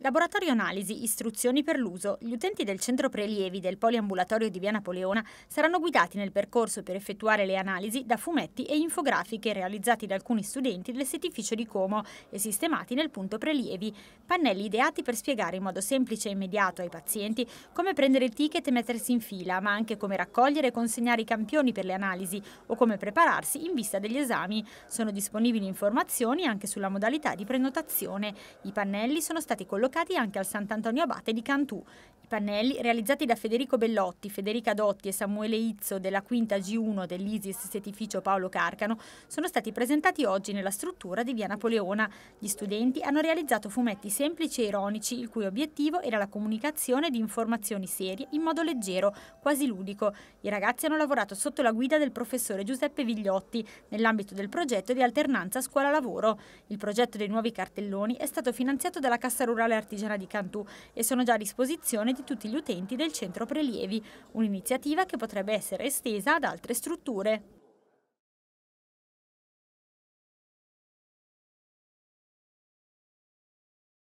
Laboratorio analisi, istruzioni per l'uso. Gli utenti del centro prelievi del poliambulatorio di Via Napoleona saranno guidati nel percorso per effettuare le analisi da fumetti e infografiche realizzati da alcuni studenti del setificio di Como e sistemati nel punto prelievi. Pannelli ideati per spiegare in modo semplice e immediato ai pazienti come prendere il ticket e mettersi in fila, ma anche come raccogliere e consegnare i campioni per le analisi o come prepararsi in vista degli esami. Sono disponibili informazioni anche sulla modalità di prenotazione. I pannelli sono stati collocati collocati anche al Sant'Antonio Abate di Cantù, i pannelli, realizzati da Federico Bellotti, Federica Dotti e Samuele Izzo della quinta G1 dell'Isis Setificio Paolo Carcano, sono stati presentati oggi nella struttura di via Napoleona. Gli studenti hanno realizzato fumetti semplici e ironici, il cui obiettivo era la comunicazione di informazioni serie in modo leggero, quasi ludico. I ragazzi hanno lavorato sotto la guida del professore Giuseppe Vigliotti nell'ambito del progetto di alternanza scuola-lavoro. Il progetto dei nuovi cartelloni è stato finanziato dalla Cassa Rurale Artigiana di Cantù e sono già a disposizione di tutti gli utenti del centro prelievi, un'iniziativa che potrebbe essere estesa ad altre strutture.